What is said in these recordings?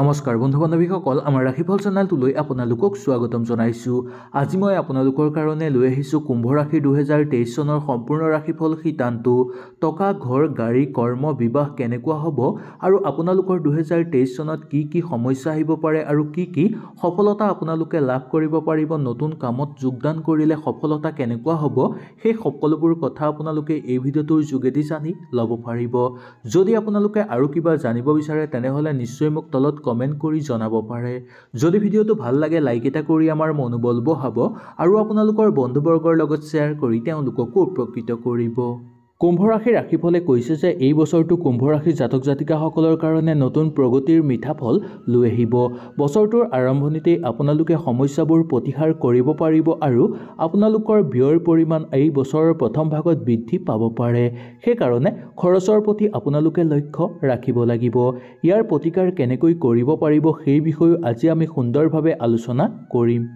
নমস্কাৰ বন্ধু বান্ধৱীসকল আমাৰ ৰাশিফল চেনেলটোলৈ আপোনালোকক স্বাগতম জনাইছোঁ আজি মই আপোনালোকৰ কাৰণে লৈ আহিছোঁ কুম্ভ ৰাশি দুহেজাৰ তেইছ চনৰ সম্পূৰ্ণ ৰাশিফল শিতানটো টকা ঘৰ গাড়ী কৰ্ম বিবাহ কেনেকুৱা হ'ব আৰু আপোনালোকৰ দুহেজাৰ তেইছ চনত কি কি সমস্যা আহিব পাৰে আৰু কি কি সফলতা আপোনালোকে লাভ কৰিব পাৰিব নতুন কামত যোগদান কৰিলে সফলতা কেনেকুৱা হ'ব সেই সকলোবোৰ কথা আপোনালোকে এই ভিডিঅ'টোৰ যোগেদি জানি ল'ব পাৰিব যদি আপোনালোকে আৰু কিবা জানিব বিচাৰে তেনেহ'লে নিশ্চয় মোক তলত কমেণ্ট কৰি জনাব পাৰে যদি ভিডিঅ'টো ভাল লাগে লাইক এটা কৰি আমাৰ মনোবল বঢ়াব আৰু আপোনালোকৰ বন্ধুবৰ্গৰ লগত শ্বেয়াৰ কৰি তেওঁলোককো উপকৃত কৰিব কুম্ভ ৰাশিৰ ৰাশিফলে কৈছে যে এই বছৰটো কুম্ভ ৰাশিৰ জাতক জাতিকাসকলৰ কাৰণে নতুন প্ৰগতিৰ মিঠাফল লৈ আহিব বছৰটোৰ আৰম্ভণিতেই আপোনালোকে সমস্যাবোৰ প্ৰতিহাৰ কৰিব পাৰিব আৰু আপোনালোকৰ ব্যয়ৰ পৰিমাণ এই বছৰৰ প্ৰথম ভাগত বৃদ্ধি পাব পাৰে সেইকাৰণে খৰচৰ প্ৰতি আপোনালোকে লক্ষ্য ৰাখিব লাগিব ইয়াৰ প্ৰতিকাৰ কেনেকৈ কৰিব পাৰিব সেই বিষয়েও আজি আমি সুন্দৰভাৱে আলোচনা কৰিম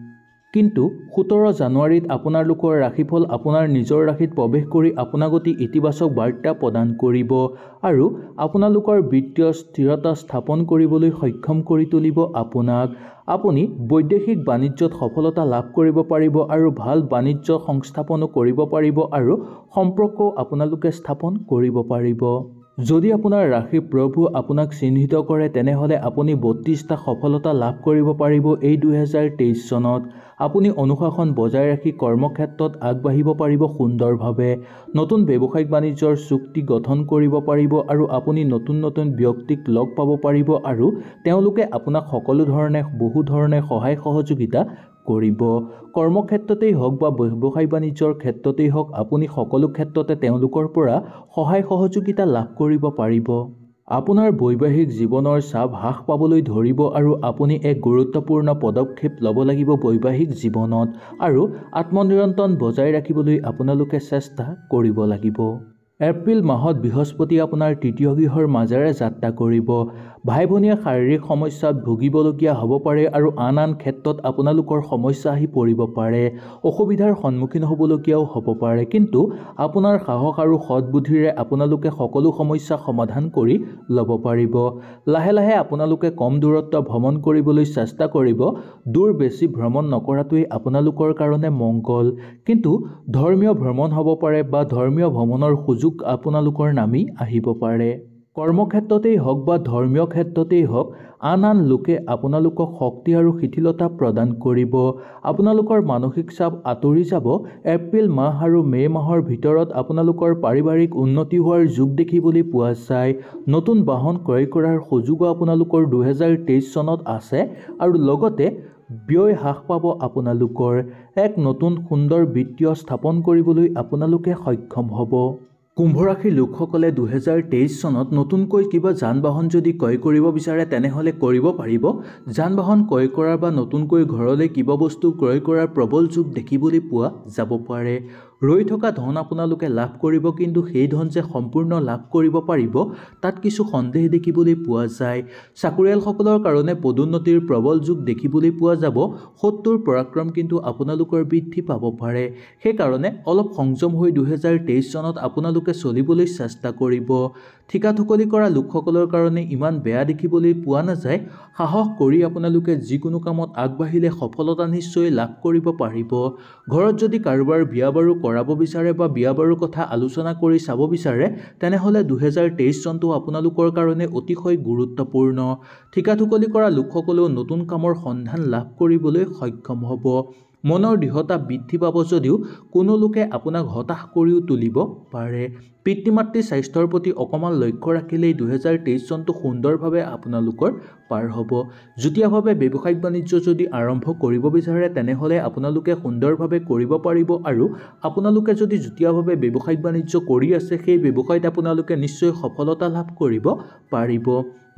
কিন্তু সোতৰ জানুৱাৰীত আপোনালোকৰ ৰাশিফল আপোনাৰ নিজৰ ৰাশিত প্ৰৱেশ কৰি আপোনাক অতি ইতিবাচক বাৰ্তা প্ৰদান কৰিব আৰু আপোনালোকৰ বিত্তীয় স্থিৰতা স্থাপন কৰিবলৈ সক্ষম কৰি তুলিব আপোনাক আপুনি বৈদেশিক বাণিজ্যত সফলতা লাভ কৰিব পাৰিব আৰু ভাল বাণিজ্য সংস্থাপনো কৰিব পাৰিব আৰু সম্পৰ্কও আপোনালোকে স্থাপন কৰিব পাৰিব যদি আপোনাৰ ৰাশি প্ৰভু আপোনাক চিহ্নিত কৰে তেনেহ'লে আপুনি বত্ৰিছটা সফলতা লাভ কৰিব পাৰিব এই দুহেজাৰ তেইছ চনত আপুনি অনুশাসন বজাই ৰাখি কৰ্মক্ষেত্ৰত আগবাঢ়িব পাৰিব সুন্দৰভাৱে নতুন ব্যৱসায়িক বাণিজ্যৰ চুক্তি গঠন কৰিব পাৰিব আৰু আপুনি নতুন নতুন ব্যক্তিক লগ পাব পাৰিব আৰু তেওঁলোকে আপোনাক সকলো ধৰণে বহু ধৰণে সহায় সহযোগিতা কৰিব কৰ্মক্ষেত্ৰতেই হওক বা ব্যৱসায় বাণিজ্যৰ ক্ষেত্ৰতেই হওক আপুনি সকলো ক্ষেত্ৰতে তেওঁলোকৰ পৰা সহায় সহযোগিতা লাভ কৰিব পাৰিব আপোনাৰ বৈবাহিক জীৱনৰ চাপ হ্ৰাস পাবলৈ ধৰিব আৰু আপুনি এক গুৰুত্বপূৰ্ণ পদক্ষেপ ল'ব লাগিব বৈবাহিক জীৱনত আৰু আত্মনিয়ন্ত্ৰণ বজাই ৰাখিবলৈ আপোনালোকে চেষ্টা কৰিব লাগিব এপ্ৰিল মাহত বৃহস্পতি আপোনাৰ তৃতীয় গৃহৰ মাজেৰে যাত্ৰা কৰিব ভাই ভনীয়ে শাৰীৰিক সমস্যাত ভুগিবলগীয়া হ'ব পাৰে আৰু আন আন ক্ষেত্ৰত আপোনালোকৰ সমস্যা আহি পৰিব পাৰে অসুবিধাৰ সন্মুখীন হ'বলগীয়াও হ'ব পাৰে কিন্তু আপোনাৰ সাহস আৰু সৎবুদ্ধিৰে আপোনালোকে সকলো সমস্যা সমাধান কৰি ল'ব পাৰিব লাহে লাহে আপোনালোকে কম দূৰত্ব ভ্ৰমণ কৰিবলৈ চেষ্টা কৰিব দূৰ বেছি ভ্ৰমণ নকৰাটোৱেই আপোনালোকৰ কাৰণে মংগল কিন্তু ধৰ্মীয় ভ্ৰমণ হ'ব পাৰে বা ধৰ্মীয় ভ্ৰমণৰ সুযোগ আপোনালোকৰ নামি আহিব পাৰে কৰ্মক্ষেত্ৰতেই হওক বা ধৰ্মীয় ক্ষেত্ৰতেই হওক আন আন লোকে আপোনালোকক শক্তি আৰু শিথিলতা প্ৰদান কৰিব আপোনালোকৰ মানসিক চাপ আঁতৰি যাব এপ্ৰিল মাহ আৰু মে' মাহৰ ভিতৰত আপোনালোকৰ পাৰিবাৰিক উন্নতি হোৱাৰ যুগ দেখিবলৈ পোৱা যায় নতুন বাহন ক্ৰয় কৰাৰ সুযোগো আপোনালোকৰ দুহেজাৰ তেইছ চনত আছে আৰু লগতে ব্যয় হ্ৰাস পাব আপোনালোকৰ এক নতুন সুন্দৰ বিত্তীয় স্থাপন কৰিবলৈ আপোনালোকে সক্ষম হ'ব কুম্ভ ৰাশিৰ লোকসকলে দুহেজাৰ তেইছ চনত নতুনকৈ কিবা যান বাহন যদি ক্ৰয় কৰিব বিচাৰে তেনেহ'লে কৰিব পাৰিব যান বাহন ক্ৰয় কৰাৰ বা নতুনকৈ ঘৰলৈ কিবা বস্তু ক্ৰয় কৰাৰ প্ৰবল যোগ দেখিবলৈ পোৱা যাব পাৰে ৰৈ থকা ধন আপোনালোকে লাভ কৰিব কিন্তু সেই ধন যে সম্পূৰ্ণ লাভ কৰিব পাৰিব তাত কিছু সন্দেহ দেখিবলৈ পোৱা যায় চাকৰিয়ালসকলৰ কাৰণে পদোন্নতিৰ প্ৰবল যুগ দেখিবলৈ পোৱা যাব সত্তৰ পৰাক্ৰম কিন্তু আপোনালোকৰ বৃদ্ধি পাব পাৰে সেইকাৰণে অলপ সংযম হৈ দুহেজাৰ তেইছ চনত আপোনালোকে চলিবলৈ চেষ্টা কৰিব ঠিকা ঠুকলি কৰা লোকসকলৰ কাৰণে ইমান বেয়া দেখিবলৈ পোৱা নাযায় সাহস কৰি আপোনালোকে যিকোনো কামত আগবাঢ়িলে সফলতা নিশ্চয় লাভ কৰিব পাৰিব ঘৰত যদি কাৰোবাৰ বিয়া বাৰু কৰাব বিচাৰে বা বিয়া বাৰুৰ কথা আলোচনা কৰি চাব বিচাৰে তেনেহ'লে দুহেজাৰ তেইছ চনটো আপোনালোকৰ কাৰণে অতিশয় গুৰুত্বপূৰ্ণ ঠিকা ঠুকলি কৰা লোকসকলেও নতুন কামৰ সন্ধান লাভ কৰিবলৈ সক্ষম হ'ব মনৰ দৃঢ়তা বৃদ্ধি পাব যদিও কোনো লোকে আপোনাক হতাশ কৰিও তুলিব পাৰে পিতৃ মাতৃ স্বাস্থ্যৰ প্ৰতি অকণমান লক্ষ্য ৰাখিলেই দুহেজাৰ তেইছ চনটো সুন্দৰভাৱে আপোনালোকৰ পাৰ হ'ব যুটীয়াভাৱে ব্যৱসায়িক বাণিজ্য যদি আৰম্ভ কৰিব বিচাৰে তেনেহ'লে আপোনালোকে সুন্দৰভাৱে কৰিব পাৰিব আৰু আপোনালোকে যদি যুটীয়াভাৱে ব্যৱসায়িক বাণিজ্য কৰি আছে সেই ব্যৱসায়ত আপোনালোকে নিশ্চয় সফলতা লাভ কৰিব পাৰিব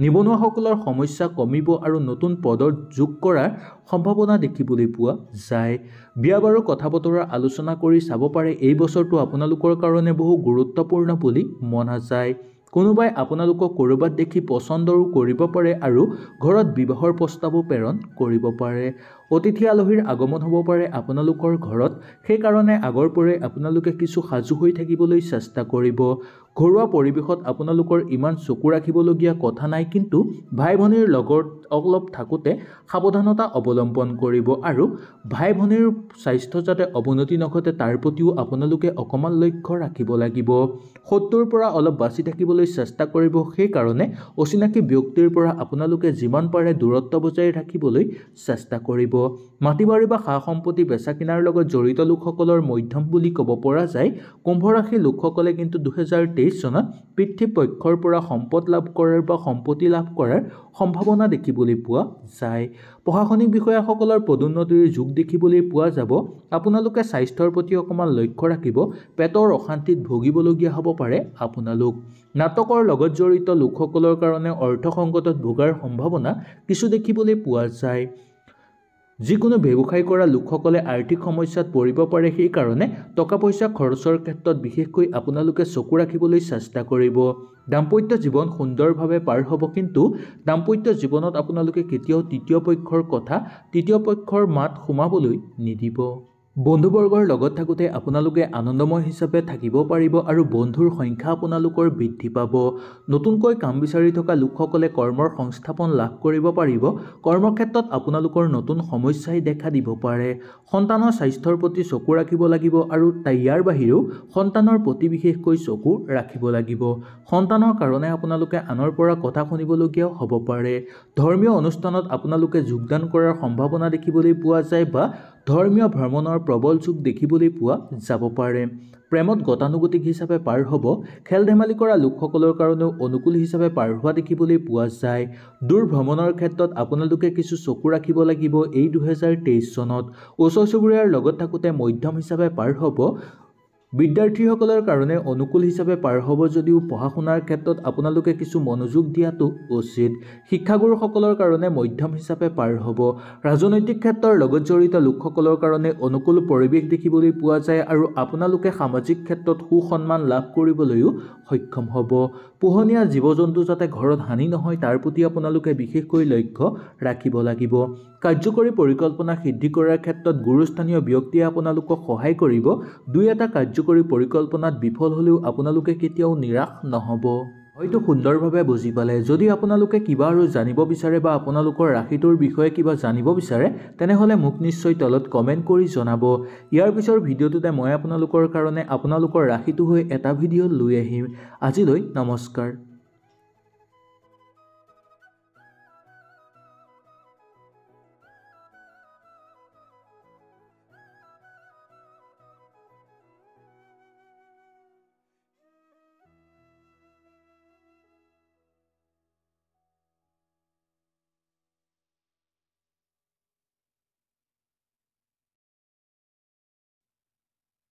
নিবনুৱাসকলৰ সমস্যা কমিব আৰু নতুন পদৰ যোগ কৰাৰ সম্ভাৱনা দেখিবলৈ পোৱা যায় বিয়া বাৰু কথা বতৰা আলোচনা কৰি চাব পাৰে এই বছৰটো আপোনালোকৰ কাৰণে বহু গুৰুত্বপূৰ্ণ বুলি মনা যায় কোনোবাই আপোনালোকক ক'ৰবাত দেখি পচন্দৰো কৰিব পাৰে আৰু ঘৰত বিবাহৰ প্ৰস্তাৱো প্ৰেৰণ কৰিব পাৰে অতিথি আলহীৰ আগমন হ'ব পাৰে আপোনালোকৰ ঘৰত সেইকাৰণে আগৰ পৰাই আপোনালোকে কিছু সাজু হৈ থাকিবলৈ চেষ্টা কৰিব ঘৰুৱা পৰিৱেশত আপোনালোকৰ ইমান চকু ৰাখিবলগীয়া কথা নাই কিন্তু ভাই ভনীৰ লগত অলপ থাকোঁতে সাৱধানতা অৱলম্বন কৰিব আৰু ভাই ভনীৰ স্বাস্থ্য যাতে অৱনতি নঘটে তাৰ প্ৰতিও আপোনালোকে অকণমান লক্ষ্য ৰাখিব লাগিব সত্তৰ পৰা অলপ বাচি থাকিবলৈ চেষ্টা কৰিব সেইকাৰণে অচিনাকি ব্যক্তিৰ পৰা আপোনালোকে যিমান পাৰে দূৰত্ব বজাই ৰাখিবলৈ চেষ্টা কৰিব মাটি বাৰী বা সা সম্পত্তি বেচা কিনাৰ লগত জড়িত লোকসকলৰ মধ্যম বুলি ক'ব পৰা যায় কুম্ভ ৰাশি লোকসকলে কিন্তু দুহেজাৰ তেইছ চনত পিতৃপক্ষৰ পৰা সম্পদ লাভ কৰাৰ বা সম্পত্তি লাভ কৰাৰ সম্ভাৱনা দেখিবলৈ পোৱা যায় প্ৰশাসনিক বিষয়াসকলৰ পদোন্নতিৰ যুগ দেখিবলৈ পোৱা যাব আপোনালোকে স্বাস্থ্যৰ প্ৰতি অকণমান লক্ষ্য ৰাখিব পেটৰ অশান্তিত ভুগিবলগীয়া হ'ব পাৰে আপোনালোক নাটকৰ লগত জড়িত লোকসকলৰ কাৰণে অৰ্থ অৰ্থসংকটত ভোগাৰ সম্ভাৱনা কিছু দেখিবলৈ পোৱা যায় যিকোনো ব্যৱসায় কৰা লোকসকলে আৰ্থিক সমস্যাত পৰিব পাৰে সেইকাৰণে টকা পইচা খৰচৰ ক্ষেত্ৰত বিশেষকৈ আপোনালোকে চকু ৰাখিবলৈ চেষ্টা কৰিব দাম্পত্য জীৱন সুন্দৰভাৱে পাৰ হ'ব কিন্তু দাম্পত্য জীৱনত আপোনালোকে কেতিয়াও তৃতীয় পক্ষৰ কথা তৃতীয় পক্ষৰ মাত সোমাবলৈ নিদিব বন্ধুবৰ্গৰ লগত থাকোঁতে আপোনালোকে আনন্দময় হিচাপে থাকিব পাৰিব আৰু বন্ধুৰ সংখ্যা আপোনালোকৰ বৃদ্ধি পাব নতুনকৈ কাম বিচাৰি থকা লোকসকলে কৰ্মৰ সংস্থাপন লাভ কৰিব পাৰিব কৰ্মক্ষেত্ৰত আপোনালোকৰ নতুন সমস্যাই দেখা দিব পাৰে সন্তানৰ স্বাস্থ্যৰ প্ৰতি চকু ৰাখিব লাগিব আৰু ইয়াৰ বাহিৰেও সন্তানৰ প্ৰতি বিশেষকৈ চকু ৰাখিব লাগিব সন্তানৰ কাৰণে আপোনালোকে আনৰ পৰা কথা শুনিবলগীয়াও হ'ব পাৰে ধৰ্মীয় অনুষ্ঠানত আপোনালোকে যোগদান কৰাৰ সম্ভাৱনা দেখিবলৈ পোৱা যায় বা ধৰ্মীয় ভ্ৰমণৰ প্ৰবল যুগ দেখিবলৈ পোৱা যাব পাৰে প্ৰেমত গতানুগতিক হিচাপে পাৰ হ'ব খেল ধেমালি কৰা লোকসকলৰ কাৰণেও অনুকূল হিচাপে পাৰ হোৱা দেখিবলৈ পোৱা যায় দূৰ ভ্ৰমণৰ ক্ষেত্ৰত আপোনালোকে কিছু চকু ৰাখিব লাগিব এই দুহেজাৰ তেইছ চনত ওচৰ চুবুৰীয়াৰ লগত থাকোঁতে মধ্যম হিচাপে পাৰ হ'ব বিদ্যাৰ্থীসকলৰ কাৰণে অনুকূল হিচাপে পাৰ হ'ব যদিও পঢ়া শুনাৰ ক্ষেত্ৰত আপোনালোকে কিছু মনোযোগ দিয়াটো উচিত শিক্ষাগুৰুসকলৰ কাৰণে মধ্যম হিচাপে পাৰ হ'ব ৰাজনৈতিক ক্ষেত্ৰৰ লগত জড়িত লোকসকলৰ কাৰণে অনুকূল পৰিৱেশ দেখিবলৈ পোৱা যায় আৰু আপোনালোকে সামাজিক ক্ষেত্ৰত সুসন্মান লাভ কৰিবলৈও সক্ষম হ'ব পোহনীয়া জীৱ জন্তু যাতে ঘৰত হানি নহয় তাৰ প্ৰতি আপোনালোকে বিশেষকৈ লক্ষ্য ৰাখিব লাগিব কাৰ্যকৰী পৰিকল্পনা সিদ্ধি কৰাৰ ক্ষেত্ৰত গুৰুস্থানীয় ব্যক্তিয়ে আপোনালোকক সহায় কৰিব দুই এটা কাৰ্য কাৰ্যকৰী পৰিকল্পনাত বিফল হ'লেও আপোনালোকে কেতিয়াও নিৰাশ নহ'ব হয়তো সুন্দৰভাৱে বুজি পালে যদি আপোনালোকে কিবা আৰু জানিব বিচাৰে বা আপোনালোকৰ ৰাশিটোৰ বিষয়ে কিবা জানিব বিচাৰে তেনেহ'লে মোক নিশ্চয় তলত কমেণ্ট কৰি জনাব ইয়াৰ পিছৰ ভিডিঅ'টোতে মই আপোনালোকৰ কাৰণে আপোনালোকৰ ৰাশিটো হৈ এটা ভিডিঅ' লৈ আহিম আজিলৈ নমস্কাৰ